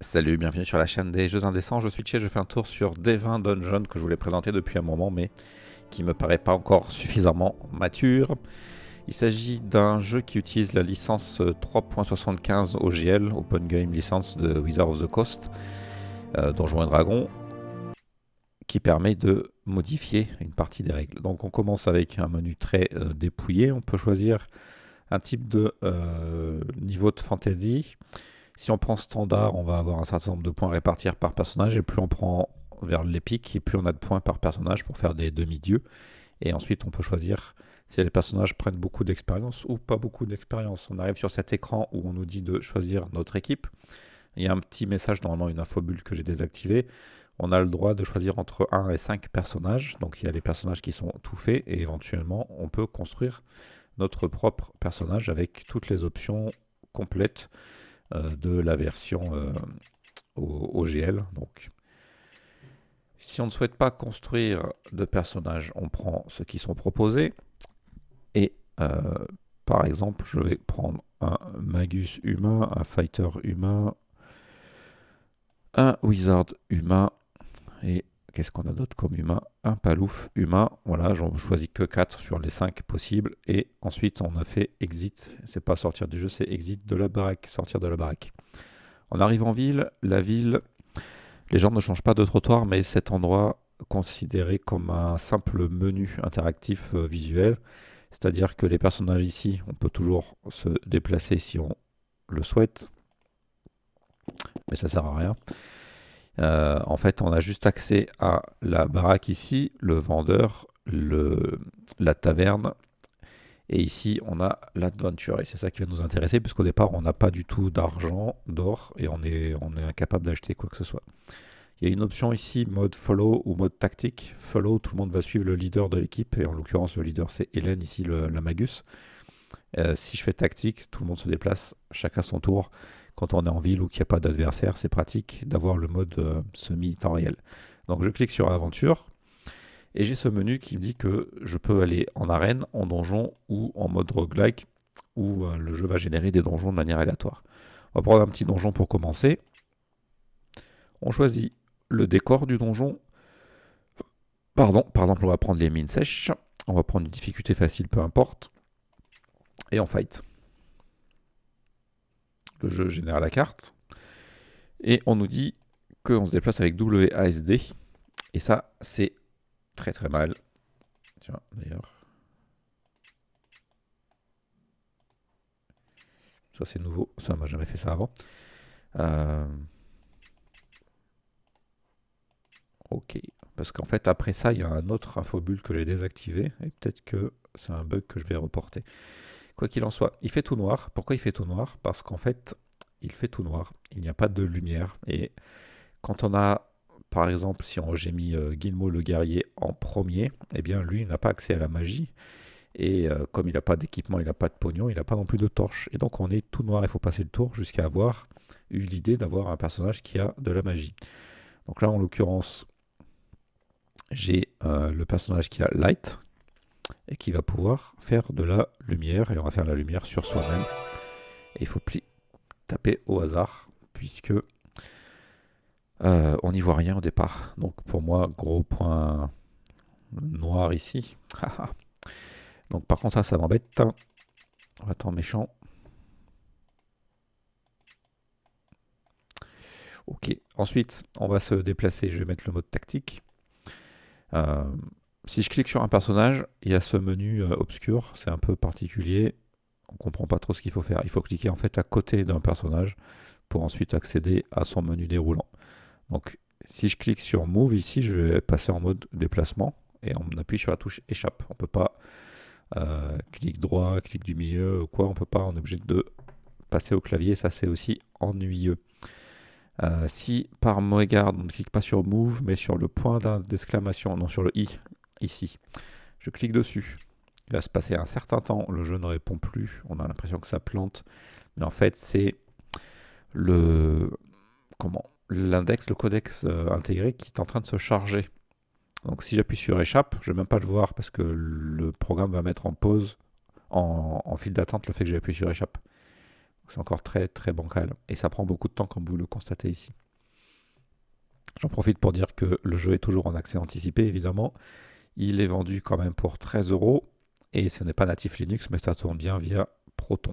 Salut, bienvenue sur la chaîne des jeux indécents. Je suis Tché, je fais un tour sur D20 Dungeon que je voulais présenter depuis un moment mais qui me paraît pas encore suffisamment mature. Il s'agit d'un jeu qui utilise la licence 3.75 OGL, Open Game License de Wizard of the Coast, euh, Donjons et Dragons, qui permet de modifier une partie des règles. Donc on commence avec un menu très euh, dépouillé, on peut choisir un type de euh, niveau de fantasy, si on prend standard, on va avoir un certain nombre de points à répartir par personnage, et plus on prend vers l'épique, et plus on a de points par personnage pour faire des demi-dieux. Et ensuite, on peut choisir si les personnages prennent beaucoup d'expérience ou pas beaucoup d'expérience. On arrive sur cet écran où on nous dit de choisir notre équipe. Il y a un petit message, normalement une infobulle que j'ai désactivée. On a le droit de choisir entre 1 et 5 personnages. Donc il y a les personnages qui sont tout faits et éventuellement on peut construire notre propre personnage avec toutes les options complètes euh, de la version euh, OGL. Donc, si on ne souhaite pas construire de personnages, on prend ceux qui sont proposés. Et euh, par exemple, je vais prendre un magus humain, un fighter humain, un wizard humain et Qu'est-ce qu'on a d'autre comme humain Un palouf humain. Voilà, j'en choisis que 4 sur les 5 possibles. Et ensuite, on a fait exit. C'est pas sortir du jeu, c'est exit de la baraque. Sortir de la baraque. On arrive en ville. La ville, les gens ne changent pas de trottoir, mais cet endroit considéré comme un simple menu interactif euh, visuel. C'est-à-dire que les personnages ici, on peut toujours se déplacer si on le souhaite. Mais ça sert à rien. Euh, en fait, on a juste accès à la baraque ici, le vendeur, le, la taverne, et ici, on a l'adventure. Et c'est ça qui va nous intéresser, puisqu'au départ, on n'a pas du tout d'argent, d'or, et on est, on est incapable d'acheter quoi que ce soit. Il y a une option ici, mode follow ou mode tactique. Follow, tout le monde va suivre le leader de l'équipe, et en l'occurrence, le leader, c'est Hélène, ici, la Magus. Euh, si je fais tactique, tout le monde se déplace, chacun son tour quand on est en ville ou qu'il n'y a pas d'adversaire, c'est pratique d'avoir le mode euh, semi-temps réel. Donc je clique sur aventure et j'ai ce menu qui me dit que je peux aller en arène, en donjon ou en mode roguelike où euh, le jeu va générer des donjons de manière aléatoire. On va prendre un petit donjon pour commencer. On choisit le décor du donjon. Pardon, par exemple, on va prendre les mines sèches. On va prendre une difficulté facile, peu importe. Et on fight le jeu génère la carte. Et on nous dit qu'on se déplace avec WASD. Et ça, c'est très très mal. Tiens, d'ailleurs. Ça, c'est nouveau. Ça m'a jamais fait ça avant. Euh, ok. Parce qu'en fait, après ça, il y a un autre infobulle que j'ai désactivé. Et peut-être que c'est un bug que je vais reporter. Quoi qu'il en soit, il fait tout noir. Pourquoi il fait tout noir Parce qu'en fait, il fait tout noir. Il n'y a pas de lumière. Et quand on a, par exemple, si j'ai mis euh, le guerrier en premier, eh bien lui n'a pas accès à la magie. Et euh, comme il n'a pas d'équipement, il n'a pas de pognon, il n'a pas non plus de torche. Et donc on est tout noir, il faut passer le tour jusqu'à avoir eu l'idée d'avoir un personnage qui a de la magie. Donc là, en l'occurrence, j'ai euh, le personnage qui a Light, et qui va pouvoir faire de la lumière. Et on va faire la lumière sur soi-même. Et il faut plus taper au hasard, puisque euh, on n'y voit rien au départ. Donc pour moi, gros point noir ici. Donc par contre ça, ça m'embête. Attends, méchant. Ok, ensuite on va se déplacer, je vais mettre le mode tactique. Euh, si je clique sur un personnage, il y a ce menu euh, obscur, c'est un peu particulier, on ne comprend pas trop ce qu'il faut faire. Il faut cliquer en fait à côté d'un personnage pour ensuite accéder à son menu déroulant. Donc si je clique sur Move ici, je vais passer en mode déplacement et on appuie sur la touche échappe. On ne peut pas cliquer euh, clic droit, clic du milieu, quoi, on peut pas, on est obligé de passer au clavier, ça c'est aussi ennuyeux. Euh, si par garde on ne clique pas sur Move mais sur le point d'exclamation, non sur le i, ici. Je clique dessus. Il va se passer un certain temps, le jeu ne répond plus, on a l'impression que ça plante. Mais en fait, c'est le comment l'index, le codex euh, intégré qui est en train de se charger. Donc si j'appuie sur échappe, je ne vais même pas le voir parce que le programme va mettre en pause, en, en file d'attente, le fait que j'appuie sur échappe. C'est encore très très bancal et ça prend beaucoup de temps comme vous le constatez ici. J'en profite pour dire que le jeu est toujours en accès anticipé évidemment, il est vendu quand même pour 13 euros. Et ce n'est pas natif Linux, mais ça tourne bien via Proton.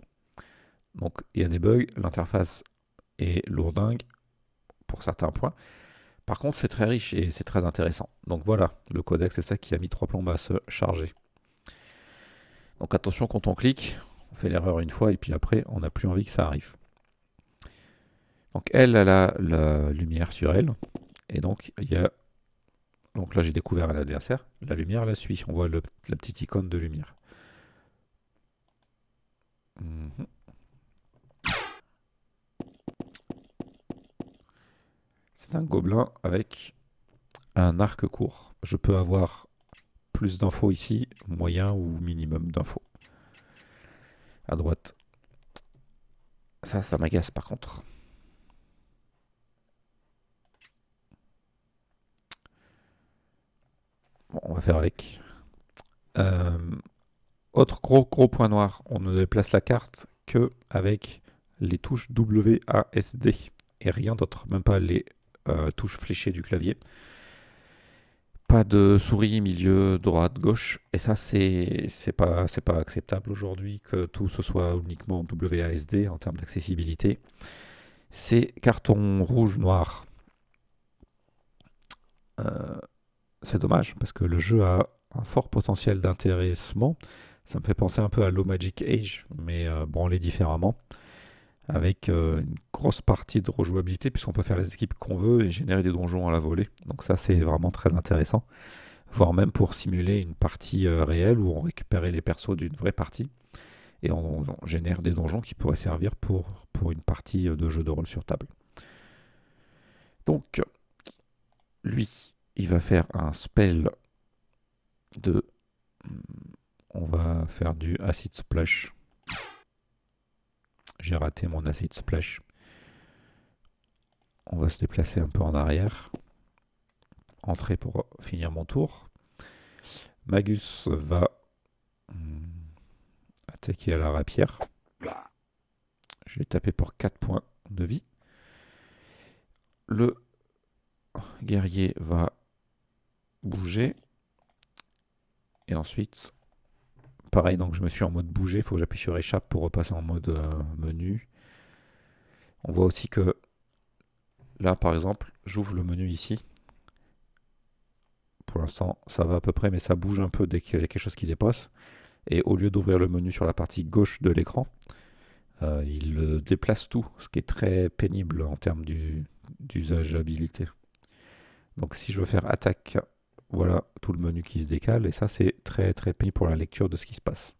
Donc il y a des bugs, l'interface est lourdingue pour certains points. Par contre, c'est très riche et c'est très intéressant. Donc voilà, le Codex, c'est ça qui a mis trois plombes à se charger. Donc attention quand on clique, on fait l'erreur une fois et puis après, on n'a plus envie que ça arrive. Donc elle, elle a la lumière sur elle. Et donc, il y a donc là, j'ai découvert un adversaire. La lumière la suit. On voit la petite icône de lumière. Mhm. C'est un gobelin avec un arc court. Je peux avoir plus d'infos ici, moyen ou minimum d'infos. À droite. Ça, ça m'agace par contre. on va faire avec. Euh, autre gros gros point noir, on ne déplace la carte que avec les touches WASD et rien d'autre, même pas les euh, touches fléchées du clavier. Pas de souris milieu, droite, gauche. Et ça, c'est pas, pas acceptable aujourd'hui que tout ce soit uniquement WASD en termes d'accessibilité. C'est carton rouge, noir. Euh, c'est dommage, parce que le jeu a un fort potentiel d'intéressement. Ça me fait penser un peu à Low Magic Age, mais euh, branlé différemment, avec euh, une grosse partie de rejouabilité, puisqu'on peut faire les équipes qu'on veut et générer des donjons à la volée. Donc ça, c'est vraiment très intéressant, voire même pour simuler une partie euh, réelle où on récupérait les persos d'une vraie partie et on, génère des donjons qui pourraient servir pour, pour une partie de jeu de rôle sur table. Donc, lui, il va faire un spell de. On va faire du acid splash. J'ai raté mon acid splash. On va se déplacer un peu en arrière. Entrer pour finir mon tour. Magus va hmm, attaquer à la rapière. Je vais tapé pour 4 points de vie. Le guerrier va bouger. Et ensuite, pareil, donc je me suis en mode bouger, il faut que j'appuie sur échappe pour repasser en mode euh, menu. On voit aussi que là, par exemple, j'ouvre le menu ici. Pour l'instant, ça va à peu près, mais ça bouge un peu dès qu'il y a quelque chose qui dépasse. Et au lieu d'ouvrir le menu sur la partie gauche de l'écran, euh, il déplace tout, ce qui est très pénible en termes d'usageabilité. Donc si je veux faire attaque voilà tout le menu qui se décale, et ça c'est très très pénible pour la lecture de ce qui se passe.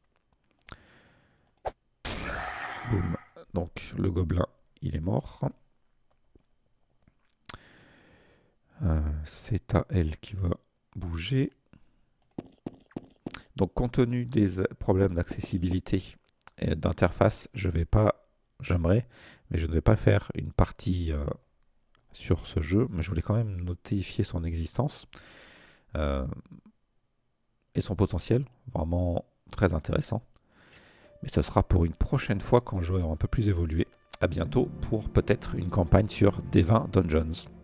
Donc le gobelin, il est mort. Euh, c'est à elle qui va bouger. Donc compte tenu des problèmes d'accessibilité et d'interface, je vais pas, j'aimerais, mais je ne vais pas faire une partie euh, sur ce jeu, mais je voulais quand même notifier son existence. Euh, et son potentiel, vraiment très intéressant. Mais ce sera pour une prochaine fois quand j'aurai un peu plus évolué. A bientôt pour peut-être une campagne sur des 20 Dungeons.